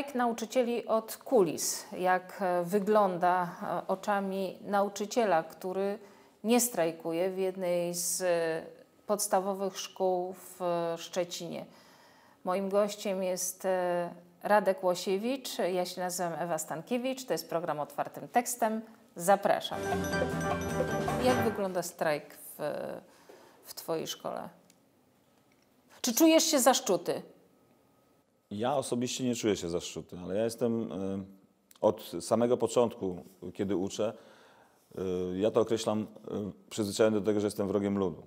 strajk nauczycieli od kulis, jak e, wygląda e, oczami nauczyciela, który nie strajkuje w jednej z e, podstawowych szkół w Szczecinie. Moim gościem jest Radek Łosiewicz, ja się nazywam Ewa Stankiewicz, to jest program Otwartym Tekstem. Zapraszam. Jak wygląda strajk w, w Twojej szkole? Czy czujesz się zaszczuty? Ja osobiście nie czuję się zaszczytny, ale ja jestem e, od samego początku, kiedy uczę, e, ja to określam e, przyzwyczajony do tego, że jestem wrogiem ludu.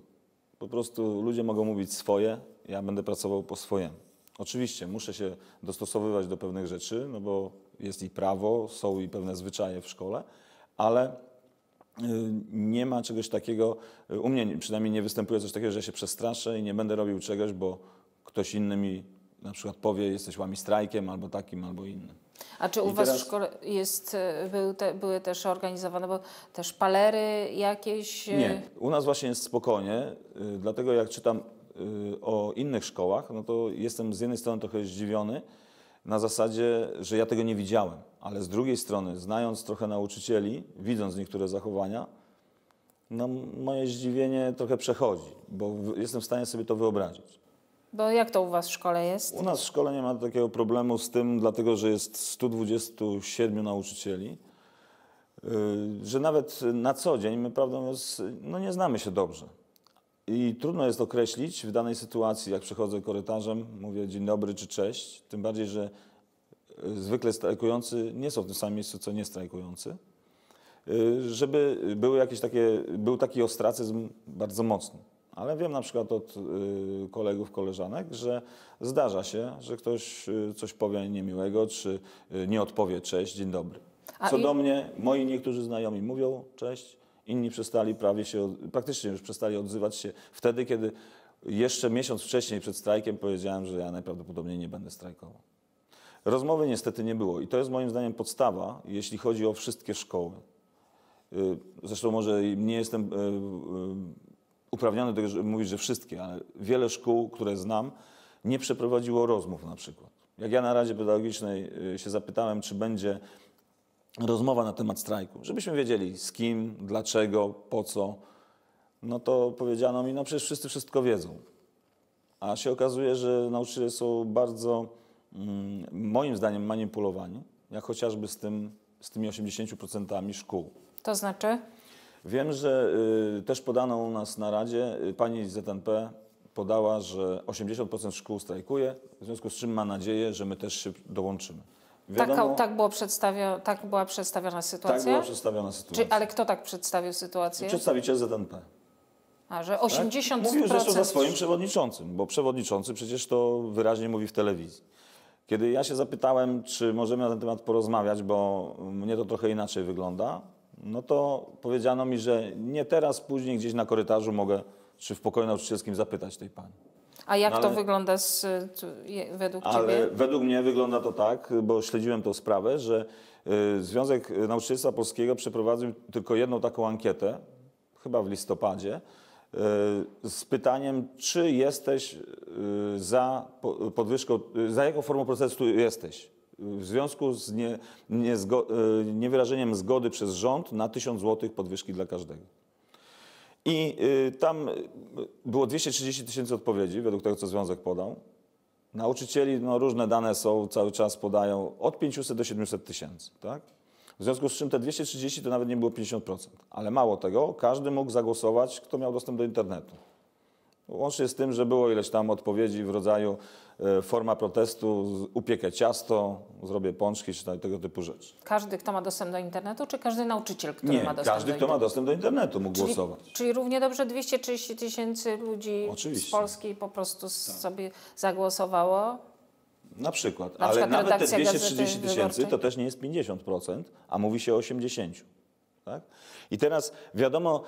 Po prostu ludzie mogą mówić swoje, ja będę pracował po swojemu. Oczywiście muszę się dostosowywać do pewnych rzeczy, no bo jest i prawo, są i pewne zwyczaje w szkole, ale nie ma czegoś takiego, u mnie przynajmniej nie występuje coś takiego, że się przestraszę i nie będę robił czegoś, bo ktoś inny mi na przykład powie, jesteś strajkiem albo takim, albo innym. A czy u I Was teraz... w szkole jest, e, był te, były też organizowane bo też palery jakieś? E? Nie, u nas właśnie jest spokojnie, e, dlatego jak czytam o innych szkołach, no to jestem z jednej strony trochę zdziwiony na zasadzie, że ja tego nie widziałem, ale z drugiej strony, znając trochę nauczycieli, widząc niektóre zachowania, no moje zdziwienie trochę przechodzi, bo jestem w stanie sobie to wyobrazić. Bo jak to u Was w szkole jest? U nas w szkole nie ma takiego problemu z tym, dlatego że jest 127 nauczycieli, y, że nawet na co dzień my, prawdą mówiąc, no nie znamy się dobrze. I trudno jest określić w danej sytuacji, jak przechodzę korytarzem, mówię dzień dobry czy cześć, tym bardziej, że y, zwykle strajkujący nie są w tym samym miejscu, co niestrajkujący, y, żeby były jakieś takie, był taki ostracyzm bardzo mocny. Ale wiem na przykład od y, kolegów, koleżanek, że zdarza się, że ktoś y, coś powie niemiłego, czy y, nie odpowie cześć, dzień dobry. Co do mnie, moi niektórzy znajomi mówią cześć, inni przestali prawie się, praktycznie już przestali odzywać się wtedy, kiedy jeszcze miesiąc wcześniej przed strajkiem powiedziałem, że ja najprawdopodobniej nie będę strajkował. Rozmowy niestety nie było i to jest moim zdaniem podstawa, jeśli chodzi o wszystkie szkoły. Zresztą może nie jestem uprawniony do, mówić, że wszystkie, ale wiele szkół, które znam, nie przeprowadziło rozmów na przykład. Jak ja na Radzie Pedagogicznej y, się zapytałem, czy będzie rozmowa na temat strajku, żebyśmy wiedzieli z kim, dlaczego, po co, no to powiedziano mi, no przecież wszyscy wszystko wiedzą. A się okazuje, że nauczyciele są bardzo, mm, moim zdaniem, manipulowani, jak chociażby z, tym, z tymi 80% szkół. To znaczy? Wiem, że y, też podano u nas na Radzie, y, pani ZNP podała, że 80% szkół strajkuje, w związku z czym ma nadzieję, że my też się dołączymy. Tak, Wiadomo, tak, tak, było tak była przedstawiona sytuacja? Tak była przedstawiona sytuacja. Czy, ale kto tak przedstawił sytuację? Przedstawiciel ZNP. A, że 80%... Tak? Mówił zresztą za swoim przewodniczącym, bo przewodniczący przecież to wyraźnie mówi w telewizji. Kiedy ja się zapytałem, czy możemy na ten temat porozmawiać, bo mnie to trochę inaczej wygląda, no to powiedziano mi, że nie teraz, później gdzieś na korytarzu mogę, czy w pokoju nauczycielskim zapytać tej pani. A jak no ale, to wygląda z, według ale Według mnie wygląda to tak, bo śledziłem tą sprawę, że y, Związek Nauczycielstwa Polskiego przeprowadził tylko jedną taką ankietę, chyba w listopadzie, y, z pytaniem, czy jesteś y, za podwyżką, za jaką formą protestu jesteś w związku z nie, nie zgo, e, niewyrażeniem zgody przez rząd na 1000 zł podwyżki dla każdego. I e, tam e, było 230 tysięcy odpowiedzi, według tego, co związek podał. Nauczycieli, no różne dane są, cały czas podają od 500 do 700 tysięcy, tak? W związku z czym te 230 to nawet nie było 50%. Ale mało tego, każdy mógł zagłosować, kto miał dostęp do internetu. Łącznie z tym, że było ileś tam odpowiedzi w rodzaju e, forma protestu, upiekę ciasto, zrobię pączki, czy tego typu rzeczy. Każdy, kto ma dostęp do internetu, czy każdy nauczyciel, który Nie, ma dostęp każdy, do kto ma dostęp do internetu, mógł czyli, głosować. Czyli równie dobrze 230 tysięcy ludzi Oczywiście. z Polski po prostu tak. sobie zagłosowało? Na przykład, Na ale przykład nawet te 230 tysięcy to też nie jest 50%, a mówi się o 80%. Tak? I teraz wiadomo,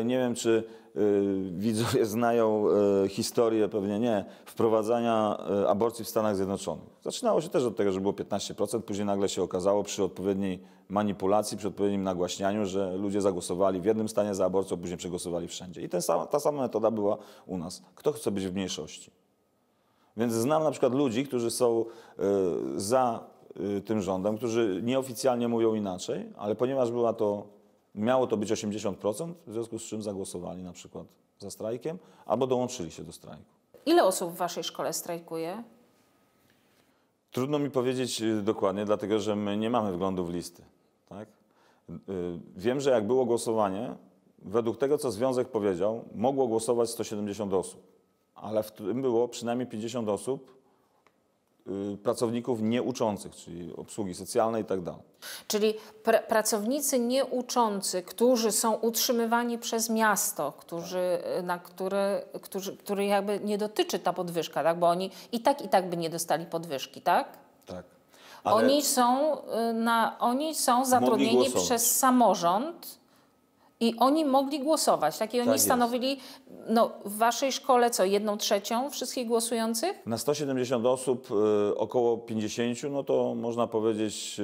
e, nie wiem czy Y, widzowie znają y, historię, pewnie nie, wprowadzania y, aborcji w Stanach Zjednoczonych. Zaczynało się też od tego, że było 15%, później nagle się okazało przy odpowiedniej manipulacji, przy odpowiednim nagłaśnianiu, że ludzie zagłosowali w jednym stanie za aborcją, później przegłosowali wszędzie. I ten sam, ta sama metoda była u nas. Kto chce być w mniejszości? Więc znam na przykład ludzi, którzy są za tym rządem, którzy nieoficjalnie mówią inaczej, ale ponieważ była to Miało to być 80%, w związku z czym zagłosowali na przykład za strajkiem albo dołączyli się do strajku. Ile osób w waszej szkole strajkuje? Trudno mi powiedzieć y, dokładnie, dlatego że my nie mamy wglądu w listy. Tak? Y, wiem, że jak było głosowanie, według tego co związek powiedział, mogło głosować 170 osób, ale w tym było przynajmniej 50 osób, Y, pracowników nieuczących, czyli obsługi socjalnej itd. Tak czyli pr pracownicy nieuczący, którzy są utrzymywani przez miasto, którzy, y, na które, którzy, który jakby nie dotyczy ta podwyżka, tak? bo oni i tak, i tak by nie dostali podwyżki, tak? Tak. Ale oni, są y, na, oni są zatrudnieni przez samorząd i oni mogli głosować, tak? I oni tak stanowili, no w waszej szkole co, jedną trzecią wszystkich głosujących? Na 170 osób e, około 50, no to można powiedzieć,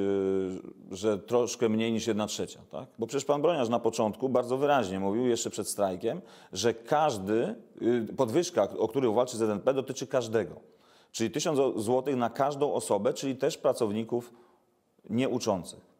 e, że troszkę mniej niż jedna trzecia, tak? Bo przecież pan Broniarz na początku bardzo wyraźnie mówił, jeszcze przed strajkiem, że każdy, e, podwyżka, o której walczy ZNP, dotyczy każdego. Czyli 1000 zł na każdą osobę, czyli też pracowników nieuczących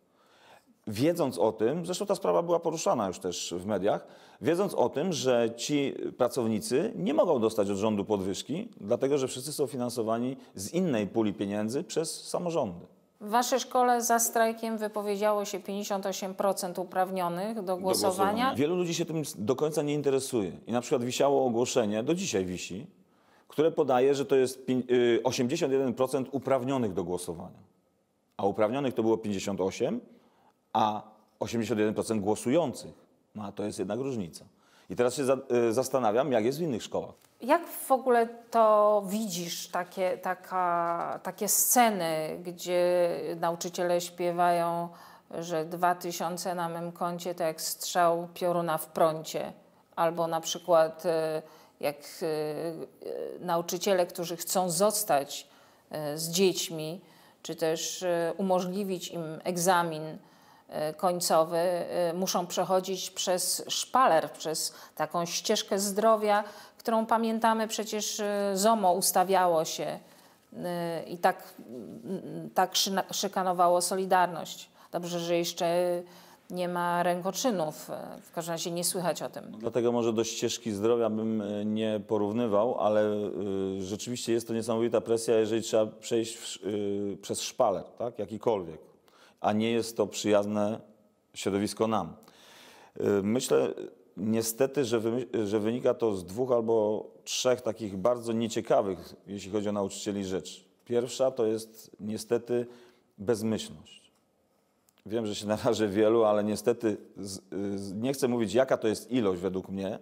wiedząc o tym, zresztą ta sprawa była poruszana już też w mediach, wiedząc o tym, że ci pracownicy nie mogą dostać od rządu podwyżki, dlatego że wszyscy są finansowani z innej puli pieniędzy przez samorządy. W waszej szkole za strajkiem wypowiedziało się 58% uprawnionych do głosowania. do głosowania. Wielu ludzi się tym do końca nie interesuje. I na przykład wisiało ogłoszenie, do dzisiaj wisi, które podaje, że to jest 81% y, uprawnionych do głosowania. A uprawnionych to było 58%, a 81% głosujących. No a to jest jednak różnica. I teraz się za, y, zastanawiam, jak jest w innych szkołach. Jak w ogóle to widzisz, takie, taka, takie sceny, gdzie nauczyciele śpiewają, że dwa tysiące na mym koncie to jak strzał pioruna w prącie? Albo na przykład y, jak y, y nauczyciele, którzy chcą zostać y, z dziećmi, czy też y, umożliwić im egzamin, E, końcowy e, muszą przechodzić przez szpaler, przez taką ścieżkę zdrowia, którą pamiętamy przecież e, ZOMO ustawiało się i tak, mm, tak szykanowało Solidarność. Dobrze, że jeszcze nie ma rękoczynów, w każdym razie nie słychać o tym. Dlatego może do ścieżki zdrowia bym nie porównywał, ale rzeczywiście jest to niesamowita presja, jeżeli trzeba przejść w, przez szpaler, tak? jakikolwiek a nie jest to przyjazne środowisko nam. Y, myślę niestety, że, wy, że, wynika to z dwóch albo trzech takich bardzo nieciekawych, jeśli chodzi o nauczycieli, rzeczy. Pierwsza to jest niestety bezmyślność. Wiem, że się narażę wielu, ale niestety z, z, nie chcę mówić, jaka to jest ilość według mnie,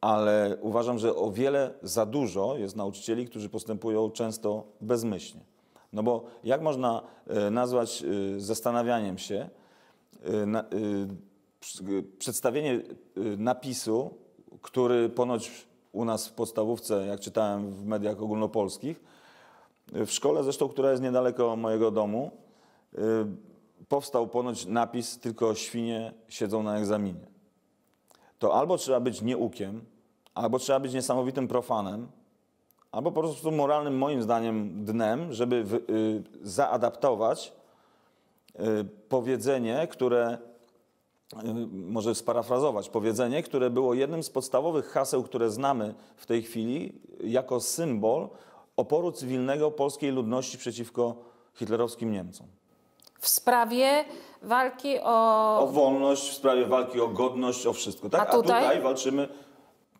ale uważam, że o wiele za dużo jest nauczycieli, którzy postępują często bezmyślnie. No bo jak można e, nazwać e, zastanawianiem się e, przedstawienie napisu, który ponoć u nas w podstawówce, jak czytałem w mediach ogólnopolskich, w szkole zresztą, która jest niedaleko mojego domu, powstał ponoć napis tylko świnie siedzą na egzaminie. To albo trzeba być nieukiem, albo trzeba być niesamowitym profanem, albo po prostu moralnym, moim zdaniem, dnem, żeby w, y, zaadaptować y, powiedzenie, które y, może sparafrazować powiedzenie, które było jednym z podstawowych haseł, które znamy w tej chwili, jako symbol oporu cywilnego polskiej ludności przeciwko hitlerowskim Niemcom. W sprawie walki o. O wolność, w sprawie walki o godność, o wszystko. Tak? A, tutaj? A tutaj walczymy.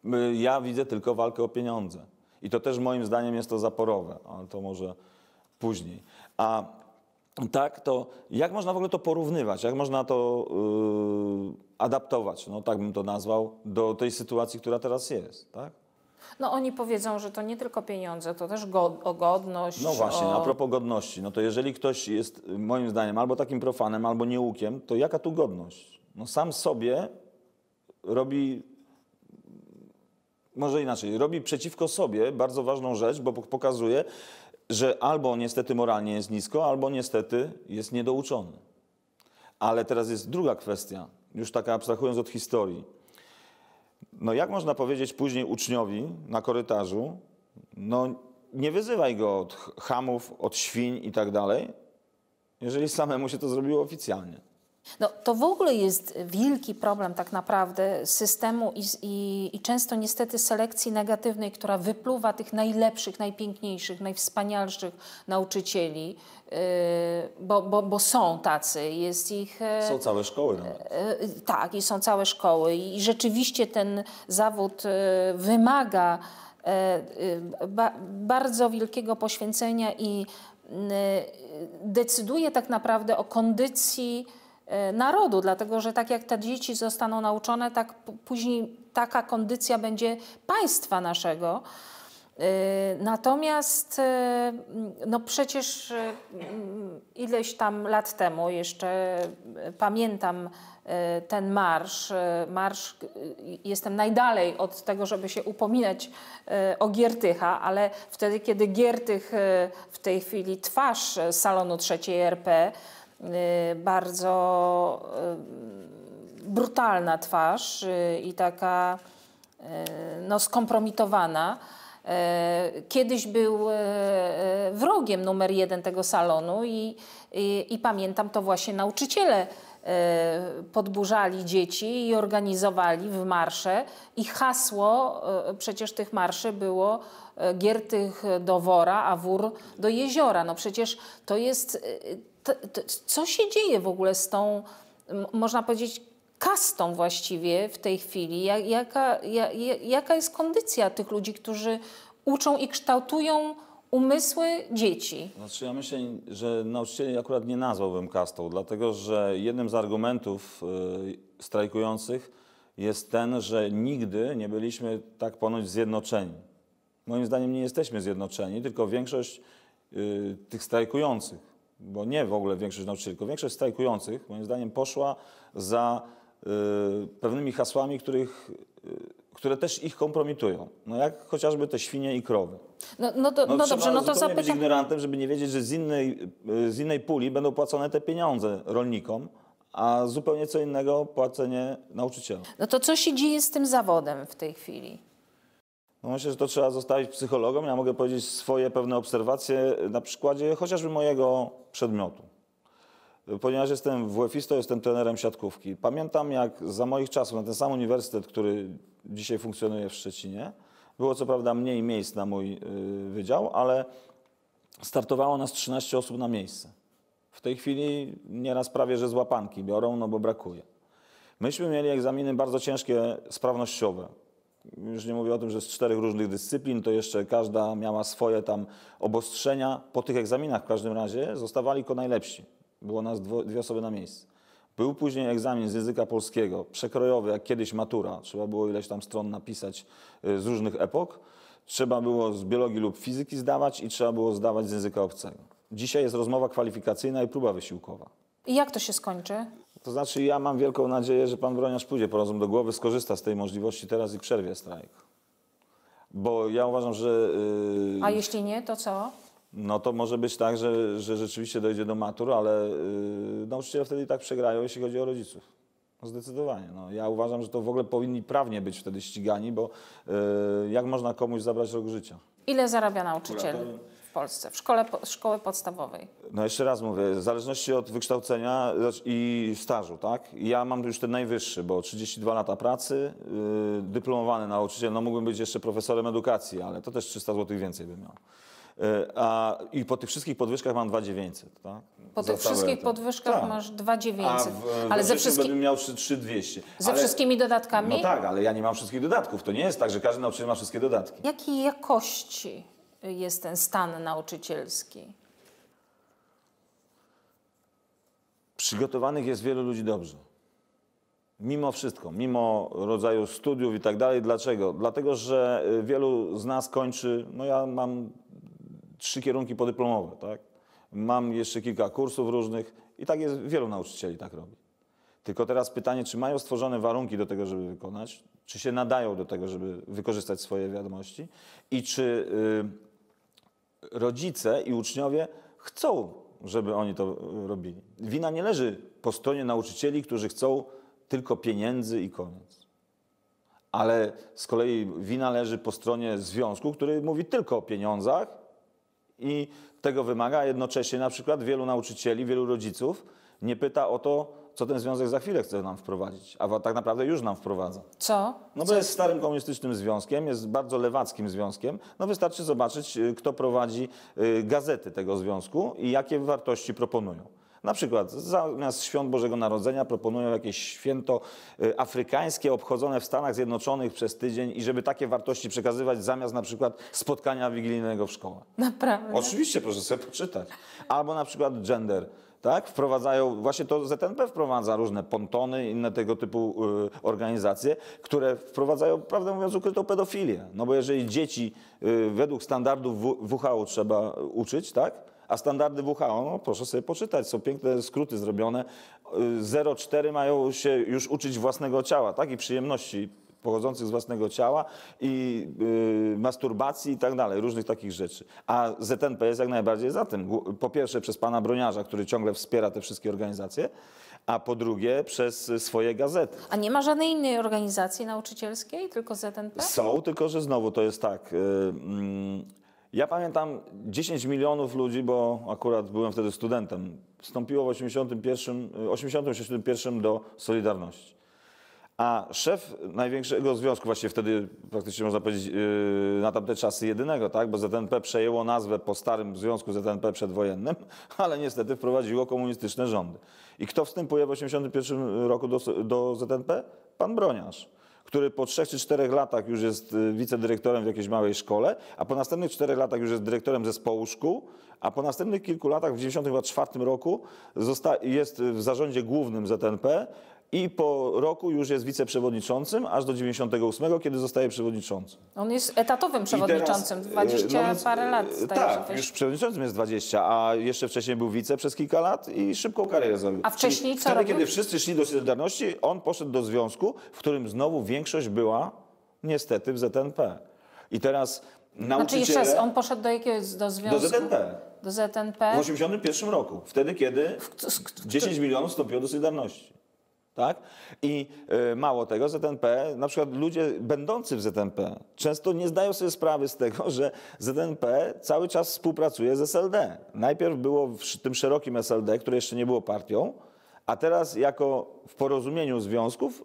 Y, ja widzę tylko walkę o pieniądze. I to też moim zdaniem jest to zaporowe, ale to może później. A tak, to jak można w ogóle to porównywać, jak można to yy, adaptować, no tak bym to nazwał, do tej sytuacji, która teraz jest, tak? No oni powiedzą, że to nie tylko pieniądze, to też go, o godność. No właśnie, o... a propos godności, no to jeżeli ktoś jest moim zdaniem albo takim profanem, albo nieukiem, to jaka tu godność? No sam sobie robi może inaczej, robi przeciwko sobie bardzo ważną rzecz, bo pokazuje, że albo niestety moralnie jest nisko, albo niestety jest niedouczony. Ale teraz jest druga kwestia, już taka abstrahując od historii. No jak można powiedzieć później uczniowi na korytarzu, no nie wyzywaj go od chamów, od świń i tak dalej, jeżeli samemu się to zrobiło oficjalnie. No, to w ogóle jest wielki problem tak naprawdę systemu i, i, i, często niestety selekcji negatywnej, która wypluwa tych najlepszych, najpiękniejszych, najwspanialszych nauczycieli, yy, bo, bo, bo, są tacy, jest ich... Yy, są całe szkoły. Yy, tak, i są całe szkoły i rzeczywiście ten zawód wymaga ba, bardzo wielkiego poświęcenia i decyduje tak naprawdę o kondycji E, narodu, dlatego że tak jak te dzieci zostaną nauczone, tak później taka kondycja będzie państwa naszego. E, natomiast e, no przecież ileś tam lat temu jeszcze pamiętam ten marsz. Marsz jestem najdalej od tego, żeby się upominać o Giertycha, ale wtedy, kiedy Giertych w tej chwili twarz salonu trzeciej RP, Y, bardzo y, brutalna twarz y, i taka no, skompromitowana. Kiedyś był wrogiem numer jeden tego salonu i, i, i pamiętam to właśnie nauczyciele podburzali dzieci i organizowali w marsze i hasło przecież tych marszy było Giertych do wora, a wór do jeziora. No przecież to jest to, to, co się dzieje w ogóle z tą, można powiedzieć, kastą właściwie w tej chwili? Jaka, jaka jest kondycja tych ludzi, którzy uczą i kształtują umysły dzieci? Znaczy ja myślę, że nauczycieli akurat nie nazwałbym kastą, dlatego że jednym z argumentów y, strajkujących jest ten, że nigdy nie byliśmy tak ponoć zjednoczeni. Moim zdaniem nie jesteśmy zjednoczeni, tylko większość y, tych strajkujących bo nie w ogóle większość nauczycieli, tylko większość strajkujących, moim zdaniem, poszła za y, pewnymi hasłami, których, y, które też ich kompromitują. No jak chociażby te świnie i krowy. No, no, to, no, no dobrze, no to zapytam. być ignorantem, żeby nie wiedzieć, że z innej, y, z innej puli będą płacone te pieniądze rolnikom, a zupełnie co innego płacenie nauczycielom. No to co się dzieje z tym zawodem w tej chwili? No myślę, że to trzeba zostawić psychologom. Ja mogę powiedzieć swoje pewne obserwacje na przykładzie chociażby mojego przedmiotu. Ponieważ jestem WF-istą, jestem trenerem siatkówki. Pamiętam, jak za moich czasów na ten sam uniwersytet, który dzisiaj funkcjonuje w Szczecinie, było co prawda mniej miejsc na mój y, wydział, ale startowało nas 13 osób na miejsce. W tej chwili nieraz prawie, że złapanki biorą, no bo brakuje. Myśmy mieli egzaminy bardzo ciężkie, sprawnościowe. Już nie mówię o tym, że z czterech różnych dyscyplin, to jeszcze każda miała swoje tam obostrzenia. Po tych egzaminach w każdym razie zostawali tylko najlepsi. Było nas dwie osoby na miejscu. Był później egzamin z języka polskiego, przekrojowy, jak kiedyś matura. Trzeba było ileś tam stron napisać y, z różnych epok. Trzeba było z biologii lub fizyki zdawać i trzeba było zdawać z języka obcego. Dzisiaj jest rozmowa kwalifikacyjna i próba wysiłkowa. I jak to się skończy? To znaczy ja mam wielką nadzieję, że pan Broniarz pójdzie po rozum do głowy, skorzysta z tej możliwości teraz i przerwie strajk. Bo ja uważam, że... Yy, A jeśli nie, to co? No to może być tak, że, że rzeczywiście dojdzie do matur, ale yy, nauczyciele wtedy i tak przegrają, jeśli chodzi o rodziców. No zdecydowanie. No, ja uważam, że to w ogóle powinni prawnie być wtedy ścigani, bo yy, jak można komuś zabrać rok życia? Ile zarabia nauczyciel? Polsce, w szkole, szkole podstawowej? No jeszcze raz mówię, w zależności od wykształcenia i stażu, tak? Ja mam już ten najwyższy, bo 32 lata pracy, y, dyplomowany nauczyciel, no mógłbym być jeszcze profesorem edukacji, ale to też 300 zł więcej bym miał. Y, a, I po tych wszystkich podwyżkach mam 2900, tak? Po tych wszystkich ten. podwyżkach tak. masz 2900, ale ze wszystkimi będę miał 3200. Ze ale, wszystkimi dodatkami? No tak, ale ja nie mam wszystkich dodatków. To nie jest tak, że każdy nauczyciel ma wszystkie dodatki. Jakiej jakości jest ten stan nauczycielski? Przygotowanych jest wielu ludzi dobrze. Mimo wszystko, mimo rodzaju studiów i tak dalej. Dlaczego? Dlatego, że y, wielu z nas kończy, no ja mam trzy kierunki podyplomowe, tak? Mam jeszcze kilka kursów różnych i tak jest, wielu nauczycieli tak robi. Tylko teraz pytanie, czy mają stworzone warunki do tego, żeby wykonać, czy się nadają do tego, żeby wykorzystać swoje wiadomości i czy y, rodzice i uczniowie chcą, żeby oni to robili. Wina nie leży po stronie nauczycieli, którzy chcą tylko pieniędzy i koniec. Ale z kolei wina leży po stronie związku, który mówi tylko o pieniądzach i tego wymaga jednocześnie na przykład wielu nauczycieli, wielu rodziców nie pyta o to, co ten związek za chwilę chce nam wprowadzić, a tak naprawdę już nam wprowadza. Co? No bo co? jest starym komunistycznym związkiem, jest bardzo lewackim związkiem. No wystarczy zobaczyć, y, kto prowadzi y, gazety tego związku i jakie wartości proponują. Na przykład zamiast świąt Bożego Narodzenia proponują jakieś święto y, afrykańskie obchodzone w Stanach Zjednoczonych przez tydzień i żeby takie wartości przekazywać zamiast na przykład spotkania wigilijnego w szkołach. Naprawdę? Oczywiście, proszę sobie poczytać. Albo na przykład gender tak? Wprowadzają, właśnie to ZNP wprowadza różne pontony, inne tego typu y, organizacje, które wprowadzają, prawdę mówiąc, ukrytą pedofilię. No bo jeżeli dzieci y, według standardów WHO trzeba uczyć, tak? A standardy WHO, no proszę sobie poczytać, są piękne skróty zrobione. 0,4 y, mają się już uczyć własnego ciała, tak? I przyjemności pochodzących z własnego ciała i yy, masturbacji i tak dalej, różnych takich rzeczy. A ZNP jest jak najbardziej za tym. Po pierwsze przez pana Broniarza, który ciągle wspiera te wszystkie organizacje, a po drugie przez swoje gazety. A nie ma żadnej innej organizacji nauczycielskiej, tylko ZNP? Są, tylko że znowu to jest tak... Y, mm, ja pamiętam 10 milionów ludzi, bo akurat byłem wtedy studentem, wstąpiło w 81, 81 y, do Solidarności. A szef największego związku, właściwie wtedy praktycznie można powiedzieć yy, na tamte czasy jedynego, tak? bo ZNP przejęło nazwę po starym związku ZNP przedwojennym, ale niestety wprowadziło komunistyczne rządy. I kto wstępuje w 1981 roku do, do ZNP? Pan Broniarz który po trzech czy czterech latach już jest yy, wicedyrektorem w jakiejś małej szkole, a po następnych czterech latach już jest dyrektorem zespołu szkół, a po następnych kilku latach, w 1994 roku, jest w zarządzie głównym ZNP i po roku już jest wiceprzewodniczącym, aż do 98, kiedy zostaje przewodniczącym. On jest etatowym przewodniczącym, teraz, 20 e, no, parę lat. E, tak, już przewodniczącym jest 20, a jeszcze wcześniej był wice przez kilka lat i szybką karierę zrobił. A wcześniej Czyli co wtedy, robił? kiedy wszyscy szli do Solidarności, on poszedł do związku, w którym znowu większość była niestety w ZNP. I teraz nauczyciele... Znaczy jeszcze on poszedł do jakiegoś do związku? Do ZNP. Do ZNP? W 81 roku, wtedy kiedy 10 milionów wstąpiło do Solidarności. Tak? I y, mało tego, ZNP, na przykład ludzie będący w ZNP często nie zdają sobie sprawy z tego, że ZNP cały czas współpracuje z SLD. Najpierw było w tym szerokim SLD, które jeszcze nie było partią, a teraz jako w porozumieniu związków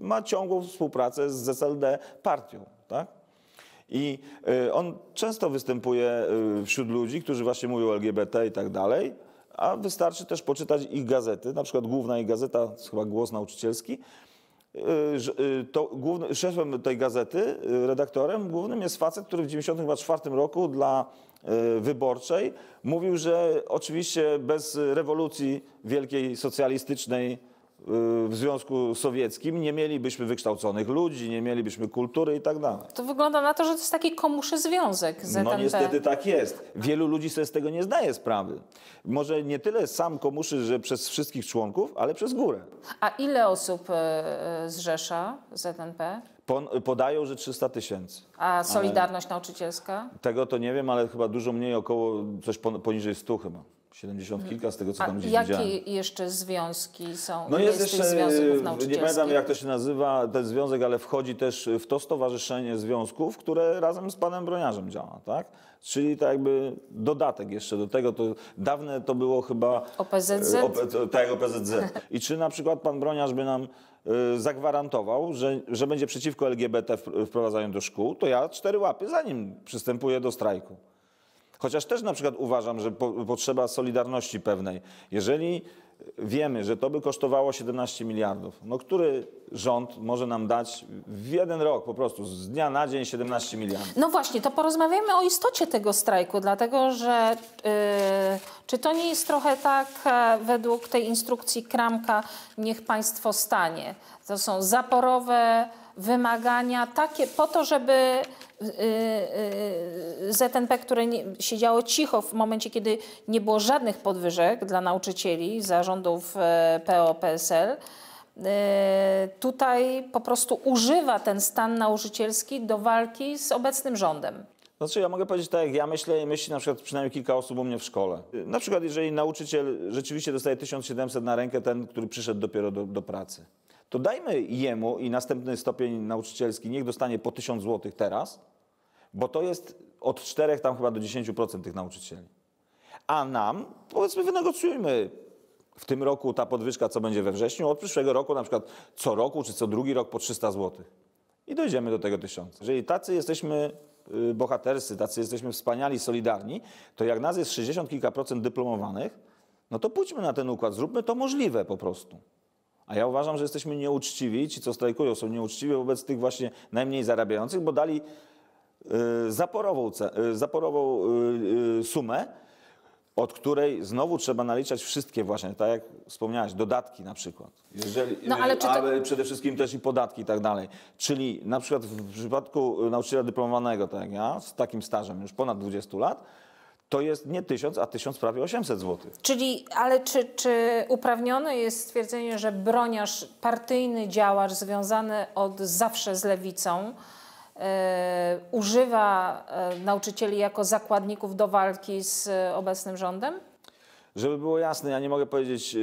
ma ciągłą współpracę z SLD partią. Tak? I y, on często występuje y, wśród ludzi, którzy właśnie mówią LGBT i tak dalej, a wystarczy też poczytać ich gazety, na przykład główna ich gazeta, chyba Głos Nauczycielski, y, to główny, szefem tej gazety, redaktorem głównym jest facet, który w 1994 roku dla Wyborczej mówił, że oczywiście bez rewolucji wielkiej socjalistycznej Y, w Związku Sowieckim nie mielibyśmy wykształconych ludzi, nie mielibyśmy kultury i tak dalej. To wygląda na to, że to jest taki komuszy związek ZNP. No e niestety tak jest. Wielu ludzi sobie z tego nie zdaje sprawy. Może nie tyle sam komuszy, że przez wszystkich członków, ale przez górę. A ile osób y, y, zrzesza ZNP? E podają, że 300 tysięcy. A Solidarność ale Nauczycielska? Tego to nie wiem, ale chyba dużo mniej, około coś poniżej 100 chyba. 70 mm. kilka z tego, co tam A gdzieś jakie widziałem. jakie jeszcze związki są? No jest, jeszcze, e, nie pamiętam jak to się nazywa, ten związek, ale wchodzi też w to stowarzyszenie związków, które razem z panem Broniarzem działa, tak? Czyli tak jakby dodatek jeszcze do tego, to dawne to było chyba... E, OPZZ? OP, tak, OPZZ. I czy na przykład pan Broniarz by nam e, zagwarantował, że, że będzie przeciwko LGBT wprowadzaniu do szkół, to ja cztery łapy zanim przystępuję do strajku. Chociaż też na przykład uważam, że po, potrzeba solidarności pewnej. Jeżeli wiemy, że to by kosztowało 17 miliardów, no który rząd może nam dać w jeden rok po prostu, z dnia na dzień 17 miliardów? No właśnie, to porozmawiamy o istocie tego strajku, dlatego że yy, czy to nie jest trochę tak e, według tej instrukcji Kramka, niech państwo stanie? To są zaporowe wymagania takie po to, żeby Y, y, ZNP, które nie, siedziało cicho w momencie, kiedy nie było żadnych podwyżek dla nauczycieli zarządów e, PO-PSL, e, tutaj po prostu używa ten stan nauczycielski do walki z obecnym rządem. Znaczy ja mogę powiedzieć tak, jak ja myślę i myśli na przykład przynajmniej kilka osób u mnie w szkole. Na przykład jeżeli nauczyciel rzeczywiście dostaje 1700 na rękę, ten, który przyszedł dopiero do, do pracy to dajmy jemu i następny stopień nauczycielski, niech dostanie po 1000 zł teraz, bo to jest od 4 tam chyba do 10% tych nauczycieli. A nam, powiedzmy, wynegocjujmy w tym roku ta podwyżka, co będzie we wrześniu, od przyszłego roku na przykład co roku czy co drugi rok po 300 zł. I dojdziemy do tego tysiąca. Jeżeli tacy jesteśmy y, bohaterscy, tacy jesteśmy wspaniali, solidarni, to jak nas jest 60 kilka procent dyplomowanych, no to pójdźmy na ten układ, zróbmy to możliwe po prostu. A ja uważam, że jesteśmy nieuczciwi, ci co strajkują są nieuczciwi wobec tych właśnie najmniej zarabiających, bo dali y, zaporową, y, zaporową y, sumę, od której znowu trzeba naliczać wszystkie właśnie, tak jak wspomniałeś, dodatki na przykład. Jeżeli, no, ale, to... ale, przede wszystkim też i podatki i tak dalej. Czyli na przykład w przypadku nauczyciela dyplomowanego, tak jak ja, z takim stażem już ponad 20 lat, to jest nie tysiąc, a tysiąc prawie 800 zł. Czyli, ale czy, czy uprawnione jest stwierdzenie, że broniarz, partyjny działacz związany od zawsze z lewicą, yy, używa e, nauczycieli jako zakładników do walki z e, obecnym rządem? Żeby było jasne, ja nie mogę powiedzieć,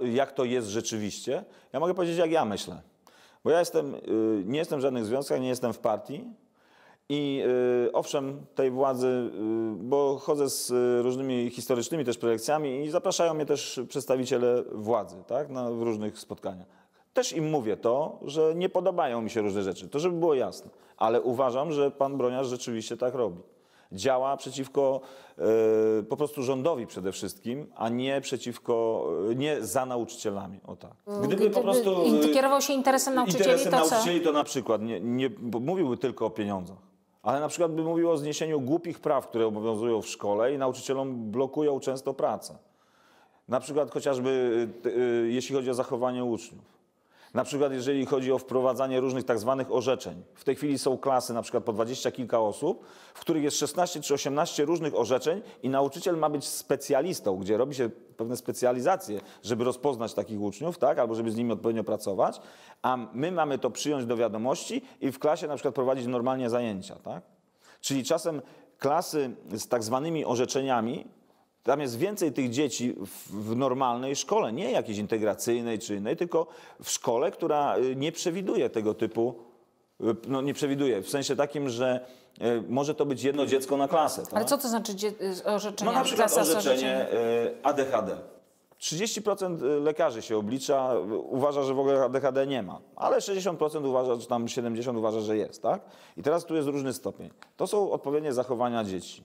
jak to jest rzeczywiście. Ja mogę powiedzieć, jak ja myślę. Bo ja jestem, nie jestem w żadnych związkach, nie jestem w partii. I y, owszem, tej władzy, y, bo chodzę z y, różnymi historycznymi też prelekcjami i zapraszają mnie też przedstawiciele władzy tak, na, w różnych spotkaniach. Też im mówię to, że nie podobają mi się różne rzeczy, to żeby było jasne. Ale uważam, że pan Broniarz rzeczywiście tak robi. Działa przeciwko y, po prostu rządowi przede wszystkim, a nie przeciwko, y, nie za nauczycielami. O tak. Mm, gdyby, Gdyby po prostu. Y, kierował się interesem nauczycieli, interesem to nauczycieli to na przykład nie, nie mówiłby tylko o pieniądzach ale na przykład by mówiło o zniesieniu głupich praw, które obowiązują w szkole i nauczycielom blokują często pracę. Na przykład chociażby y, y, jeśli chodzi o zachowanie uczniów. Na przykład jeżeli chodzi o wprowadzanie różnych tak zwanych orzeczeń. W tej chwili są klasy na przykład po dwadzieścia kilka osób, w których jest 16 czy 18 różnych orzeczeń i nauczyciel ma być specjalistą, gdzie robi się pewne specjalizacje, żeby rozpoznać takich uczniów, tak, albo żeby z nimi odpowiednio pracować, a my mamy to przyjąć do wiadomości i w klasie na przykład prowadzić normalnie zajęcia, tak? Czyli czasem klasy z tak zwanymi orzeczeniami tam jest więcej tych dzieci w normalnej szkole, nie jakiejś integracyjnej czy innej, tylko w szkole, która y, nie przewiduje tego typu, y, no nie przewiduje, w sensie takim, że y, może to być jedno dziecko na klasę. Tak? Ale co to znaczy orzeczenie? No na przykład Klasa orzeczenie ADHD. 30% lekarzy się oblicza, uważa, że w ogóle ADHD nie ma, ale 60% uważa, czy tam 70% uważa, że jest, tak? I teraz tu jest różny stopień. To są odpowiednie zachowania dzieci.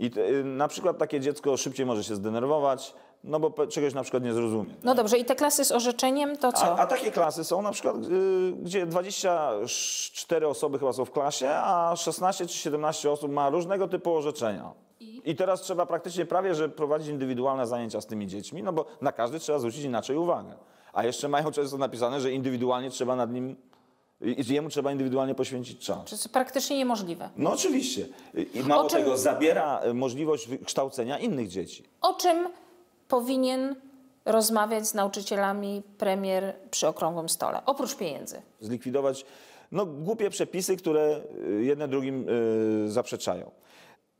I y, na przykład takie dziecko szybciej może się zdenerwować, no bo czegoś na przykład nie zrozumie. No dobrze, i te klasy z orzeczeniem to co? A, a takie klasy są na przykład, y, gdzie 24 osoby chyba są w klasie, a 16 czy 17 osób ma różnego typu orzeczenia. I? I teraz trzeba praktycznie prawie, że prowadzić indywidualne zajęcia z tymi dziećmi, no bo na każdy trzeba zwrócić inaczej uwagę. A jeszcze mają często napisane, że indywidualnie trzeba nad nim i jemu trzeba indywidualnie poświęcić czas. To jest praktycznie niemożliwe. No oczywiście. I mało czym... tego, zabiera e, możliwość kształcenia innych dzieci. O czym powinien rozmawiać z nauczycielami premier przy okrągłym stole, oprócz pieniędzy? Zlikwidować no, głupie przepisy, które e, jedne drugim yy, zaprzeczają.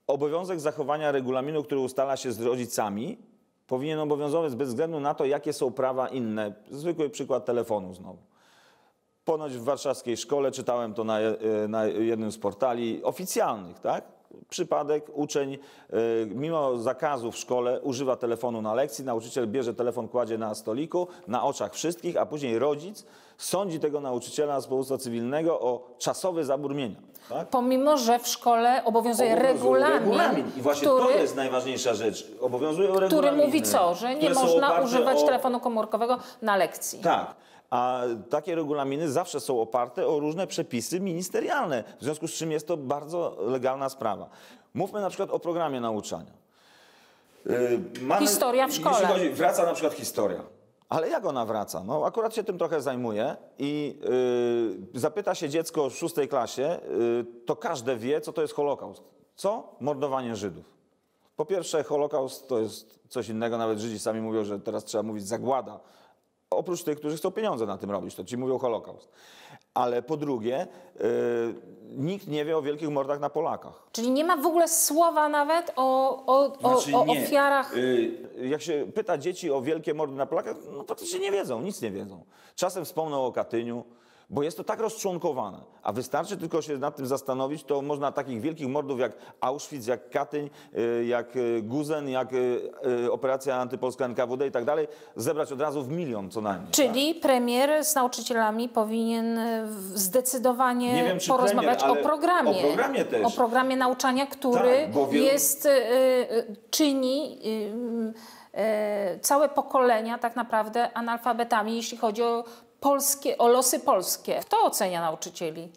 Obowiązek zachowania regulaminu, który ustala się z rodzicami, powinien obowiązywać bez względu na to, jakie są prawa inne. Zwykły przykład telefonu znowu ponoć w warszawskiej szkole, czytałem to na, e, na jednym z portali oficjalnych, tak? Przypadek, uczeń e, mimo zakazu w szkole używa telefonu na lekcji, nauczyciel bierze telefon, kładzie na stoliku, na oczach wszystkich, a później rodzic sądzi tego nauczyciela z powództwa cywilnego o czasowy zaburmienia. Tak? Pomimo, że w szkole obowiązuje, obowiązuje regulamin, regulamin. I właśnie który, to jest najważniejsza rzecz. Obowiązuje regulamin. Który mówi co? Że nie można używać o... telefonu komórkowego na lekcji. Tak a takie regulaminy zawsze są oparte o różne przepisy ministerialne, w związku z czym jest to bardzo legalna sprawa. Mówmy na przykład o programie nauczania. E, mamy, historia w szkole. chodzi, wraca na przykład historia. Ale jak ona wraca? No, akurat się tym trochę zajmuję i yy, zapyta się dziecko w szóstej klasie, yy, to każde wie, co to jest Holokaust. Co? Mordowanie Żydów. Po pierwsze, Holokaust to jest coś innego, nawet Żydzi sami mówią, że teraz trzeba mówić zagłada Oprócz tych, którzy chcą pieniądze na tym robić, to ci mówią Holokaust. Ale po drugie, yy, nikt nie wie o wielkich mordach na Polakach. Czyli nie ma w ogóle słowa nawet o, o, znaczy, o, ofiarach. Yy, jak się pyta dzieci o wielkie mordy na Polakach, no to, się nie wiedzą, nic nie wiedzą. Czasem wspomną o Katyniu, bo jest to tak rozczłonkowane, a wystarczy tylko się nad tym zastanowić, to można takich wielkich mordów jak Auschwitz, jak Katyń, y, jak y, Guzen, jak y, operacja antypolska NKWD i tak dalej, zebrać od razu w milion co najmniej. Czyli tak? premier z nauczycielami powinien zdecydowanie wiem, porozmawiać premier, o programie. O programie też. O programie nauczania, który tak, wielu... jest, czyni całe pokolenia tak naprawdę analfabetami, jeśli chodzi o polskie, o losy polskie. Kto ocenia nauczycieli?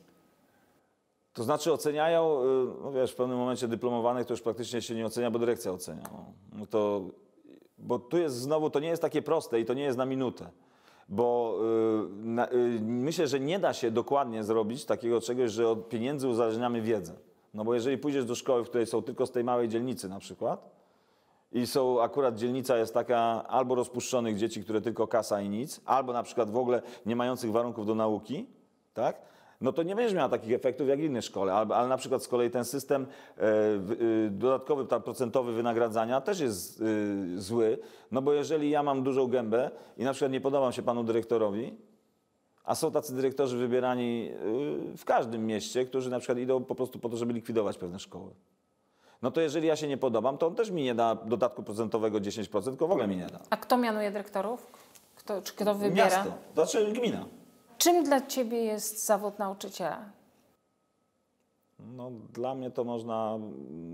To znaczy oceniają, y, no wiesz, w pewnym momencie dyplomowanych to już praktycznie się nie ocenia, bo dyrekcja ocenia. No. no to, bo tu jest znowu, to nie jest takie proste i to nie jest na minutę. Bo y, na, y, myślę, że nie da się dokładnie zrobić takiego czegoś, że od pieniędzy uzależniamy wiedzę. No bo jeżeli pójdziesz do szkoły, w której są tylko z tej małej dzielnicy na przykład, i są akurat dzielnica jest taka albo rozpuszczonych dzieci, które tylko kasa i nic, albo na przykład w ogóle nie mających warunków do nauki, tak? No to nie będziesz miała takich efektów jak w innej szkole, ale, ale na przykład z kolei ten system e, y, dodatkowy, ta procentowy wynagradzania też jest y, zły, no bo jeżeli ja mam dużą gębę i na przykład nie podobam się panu dyrektorowi, a są tacy dyrektorzy wybierani y, w każdym mieście, którzy na przykład idą po prostu po to, żeby likwidować pewne szkoły no to jeżeli ja się nie podobam, to on też mi nie da dodatku procentowego 10%, tylko w ogóle mi nie da. A kto mianuje dyrektorów? Kto, czy kto wybiera? Miasto, to znaczy gmina. Czym dla Ciebie jest zawód nauczyciela? No, dla mnie to można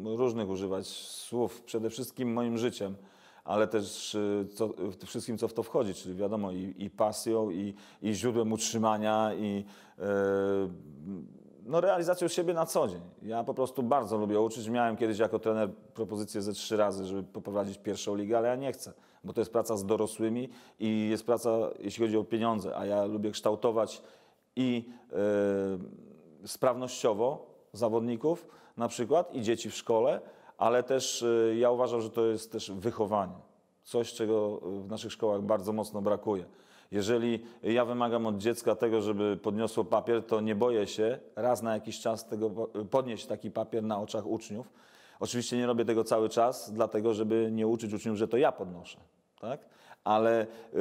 różnych używać słów. Przede wszystkim moim życiem, ale też y, co, wszystkim, co w to wchodzi, czyli wiadomo, i, i pasją, i, i źródłem utrzymania, i. Yy, no, realizacją siebie na co dzień. Ja po prostu bardzo lubię uczyć. Miałem kiedyś jako trener propozycję ze trzy razy, żeby poprowadzić pierwszą ligę, ale ja nie chcę, bo to jest praca z dorosłymi i jest praca, jeśli chodzi o pieniądze, a ja lubię kształtować i yy, sprawnościowo zawodników na przykład i dzieci w szkole, ale też yy, ja uważam, że to jest też wychowanie. Coś, czego w naszych szkołach bardzo mocno brakuje. Jeżeli ja wymagam od dziecka tego, żeby podniosło papier, to nie boję się raz na jakiś czas tego, podnieść taki papier na oczach uczniów. Oczywiście nie robię tego cały czas, dlatego żeby nie uczyć uczniów, że to ja podnoszę. Tak? Ale yy,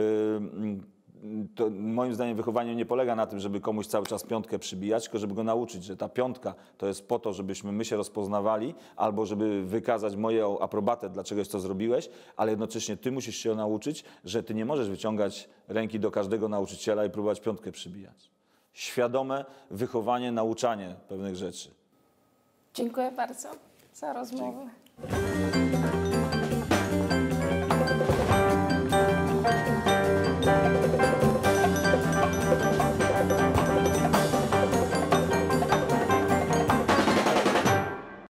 to moim zdaniem wychowanie nie polega na tym, żeby komuś cały czas piątkę przybijać, tylko żeby go nauczyć, że ta piątka to jest po to, żebyśmy my się rozpoznawali, albo żeby wykazać moją aprobatę dlaczegoś to zrobiłeś, ale jednocześnie ty musisz się nauczyć, że ty nie możesz wyciągać ręki do każdego nauczyciela i próbować piątkę przybijać. Świadome wychowanie, nauczanie pewnych rzeczy. Dziękuję bardzo za rozmowę. Dziękuję.